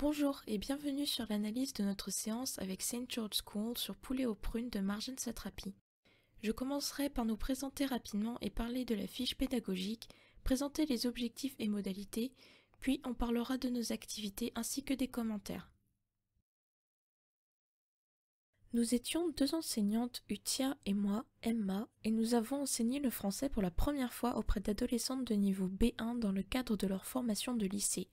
Bonjour et bienvenue sur l'analyse de notre séance avec St. George School sur Poulet aux prunes de Marjane Satrapi. Je commencerai par nous présenter rapidement et parler de la fiche pédagogique, présenter les objectifs et modalités, puis on parlera de nos activités ainsi que des commentaires. Nous étions deux enseignantes, Utia et moi, Emma, et nous avons enseigné le français pour la première fois auprès d'adolescentes de niveau B1 dans le cadre de leur formation de lycée.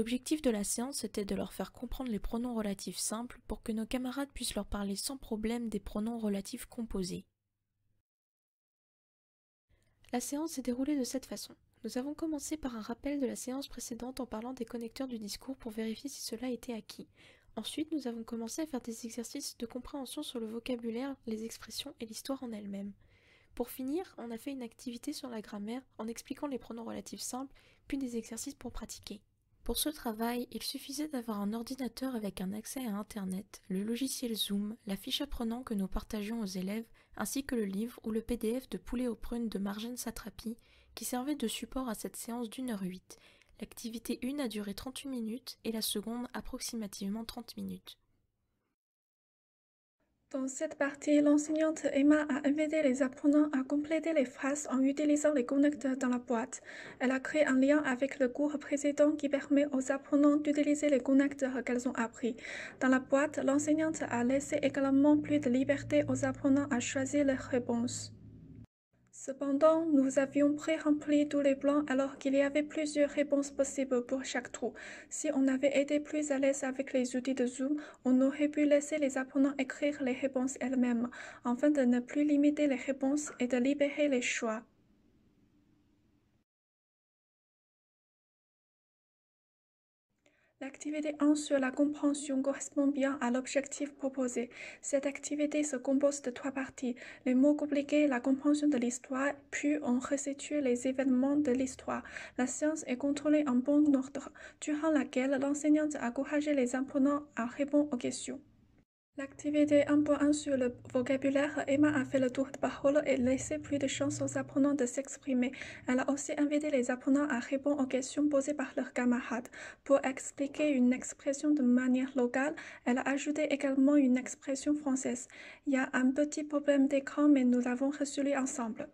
L'objectif de la séance était de leur faire comprendre les pronoms relatifs simples pour que nos camarades puissent leur parler sans problème des pronoms relatifs composés. La séance s'est déroulée de cette façon. Nous avons commencé par un rappel de la séance précédente en parlant des connecteurs du discours pour vérifier si cela était acquis. Ensuite, nous avons commencé à faire des exercices de compréhension sur le vocabulaire, les expressions et l'histoire en elle-même. Pour finir, on a fait une activité sur la grammaire en expliquant les pronoms relatifs simples, puis des exercices pour pratiquer. Pour ce travail, il suffisait d'avoir un ordinateur avec un accès à Internet, le logiciel Zoom, la fiche apprenant que nous partageons aux élèves, ainsi que le livre ou le PDF de Poulet aux prunes de Marjane Satrapi, qui servait de support à cette séance d'une heure huit. L'activité 1 a duré 38 minutes et la seconde approximativement 30 minutes. Dans cette partie, l'enseignante Emma a invité les apprenants à compléter les phrases en utilisant les connecteurs dans la boîte. Elle a créé un lien avec le cours précédent qui permet aux apprenants d'utiliser les connecteurs qu'elles ont appris. Dans la boîte, l'enseignante a laissé également plus de liberté aux apprenants à choisir leurs réponses. Cependant, nous avions pré-rempli tous les blancs alors qu'il y avait plusieurs réponses possibles pour chaque trou. Si on avait été plus à l'aise avec les outils de Zoom, on aurait pu laisser les apprenants écrire les réponses elles-mêmes, afin de ne plus limiter les réponses et de libérer les choix. L'activité 1 sur la compréhension correspond bien à l'objectif proposé. Cette activité se compose de trois parties. Les mots compliqués, la compréhension de l'histoire, puis on restitue les événements de l'histoire. La science est contrôlée en bon ordre, durant laquelle l'enseignante a encouragé les apprenants à répondre aux questions. L'activité 1.1 sur le vocabulaire, Emma a fait le tour de parole et laissé plus de chances aux apprenants de s'exprimer. Elle a aussi invité les apprenants à répondre aux questions posées par leurs camarades. Pour expliquer une expression de manière locale, elle a ajouté également une expression française. Il y a un petit problème d'écran, mais nous l'avons résolu ensemble.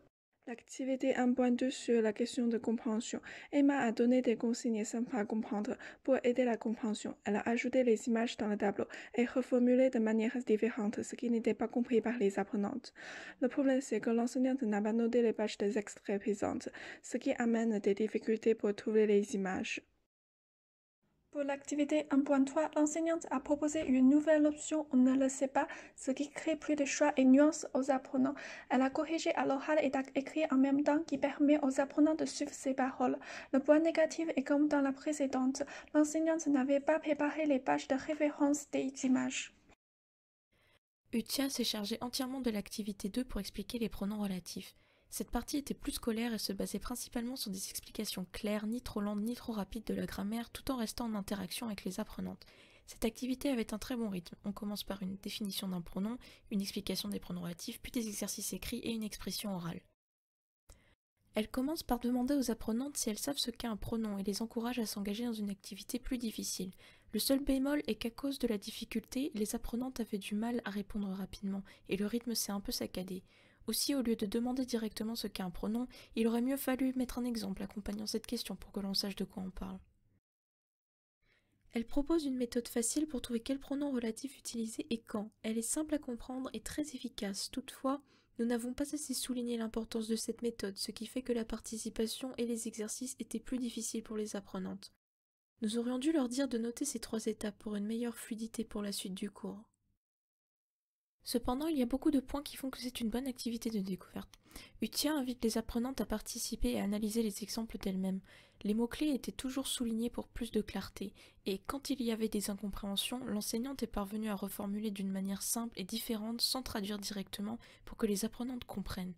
L'activité 1.2 sur la question de compréhension. Emma a donné des consignes simples à comprendre pour aider la compréhension. Elle a ajouté les images dans le tableau et reformulé de manière différente ce qui n'était pas compris par les apprenantes. Le problème, c'est que l'enseignante n'a pas noté les pages des extraits présentes, ce qui amène des difficultés pour trouver les images. Pour l'activité 1.3, l'enseignante a proposé une nouvelle option On ne le sait pas, ce qui crée plus de choix et nuances aux apprenants. Elle a corrigé à l'oral et a écrit en même temps qui permet aux apprenants de suivre ses paroles. Le point négatif est comme dans la précédente, l'enseignante n'avait pas préparé les pages de référence des images. Utia s'est chargée entièrement de l'activité 2 pour expliquer les pronoms relatifs. Cette partie était plus scolaire et se basait principalement sur des explications claires, ni trop lentes ni trop rapides de la grammaire, tout en restant en interaction avec les apprenantes. Cette activité avait un très bon rythme. On commence par une définition d'un pronom, une explication des pronoms relatifs, puis des exercices écrits et une expression orale. Elle commence par demander aux apprenantes si elles savent ce qu'est un pronom et les encourage à s'engager dans une activité plus difficile. Le seul bémol est qu'à cause de la difficulté, les apprenantes avaient du mal à répondre rapidement et le rythme s'est un peu saccadé. Aussi, au lieu de demander directement ce qu'est un pronom, il aurait mieux fallu mettre un exemple accompagnant cette question pour que l'on sache de quoi on parle. Elle propose une méthode facile pour trouver quel pronom relatif utiliser et quand. Elle est simple à comprendre et très efficace. Toutefois, nous n'avons pas assez souligné l'importance de cette méthode, ce qui fait que la participation et les exercices étaient plus difficiles pour les apprenantes. Nous aurions dû leur dire de noter ces trois étapes pour une meilleure fluidité pour la suite du cours. Cependant, il y a beaucoup de points qui font que c'est une bonne activité de découverte. Utia invite les apprenantes à participer et à analyser les exemples d'elles-mêmes. Les mots-clés étaient toujours soulignés pour plus de clarté, et quand il y avait des incompréhensions, l'enseignante est parvenue à reformuler d'une manière simple et différente sans traduire directement pour que les apprenantes comprennent.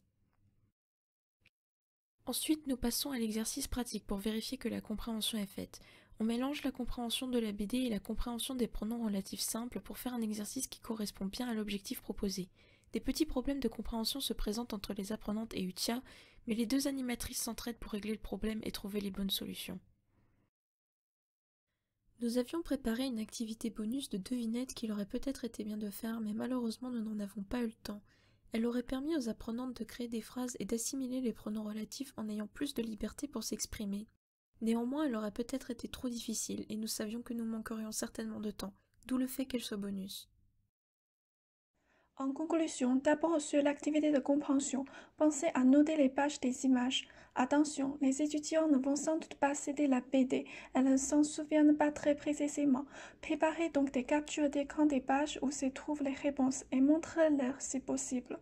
Ensuite, nous passons à l'exercice pratique pour vérifier que la compréhension est faite. On mélange la compréhension de la BD et la compréhension des pronoms relatifs simples pour faire un exercice qui correspond bien à l'objectif proposé. Des petits problèmes de compréhension se présentent entre les apprenantes et Utia, mais les deux animatrices s'entraident pour régler le problème et trouver les bonnes solutions. Nous avions préparé une activité bonus de devinette qu'il aurait peut-être été bien de faire, mais malheureusement nous n'en avons pas eu le temps. Elle aurait permis aux apprenantes de créer des phrases et d'assimiler les pronoms relatifs en ayant plus de liberté pour s'exprimer. Néanmoins, elle aurait peut-être été trop difficile et nous savions que nous manquerions certainement de temps, d'où le fait qu'elle soit bonus. En conclusion, d'abord sur l'activité de compréhension, pensez à noter les pages des images. Attention, les étudiants ne vont sans doute pas céder la BD, elles ne s'en souviennent pas très précisément. Préparez donc des captures d'écran des pages où se trouvent les réponses et montrez les si possible.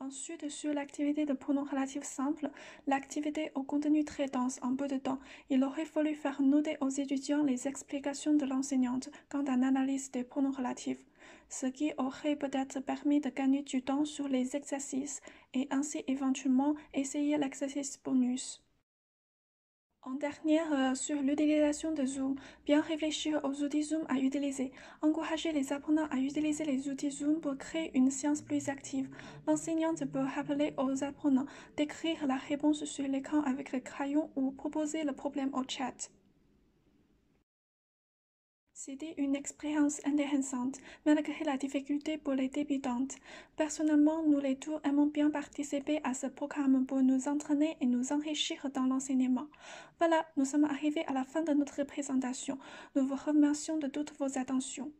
Ensuite, sur l'activité de pronoms relatifs simples, l'activité au contenu très dense en peu de temps, il aurait fallu faire noter aux étudiants les explications de l'enseignante quant à l'analyse des pronoms relatifs, ce qui aurait peut-être permis de gagner du temps sur les exercices et ainsi éventuellement essayer l'exercice bonus. En dernière, euh, sur l'utilisation de Zoom, bien réfléchir aux outils Zoom à utiliser. Encourager les apprenants à utiliser les outils Zoom pour créer une science plus active. L'enseignante peut rappeler aux apprenants d'écrire la réponse sur l'écran avec le crayon ou proposer le problème au chat. C'était une expérience intéressante, malgré la difficulté pour les débutantes. Personnellement, nous les deux aimons bien participer à ce programme pour nous entraîner et nous enrichir dans l'enseignement. Voilà, nous sommes arrivés à la fin de notre présentation. Nous vous remercions de toutes vos attentions.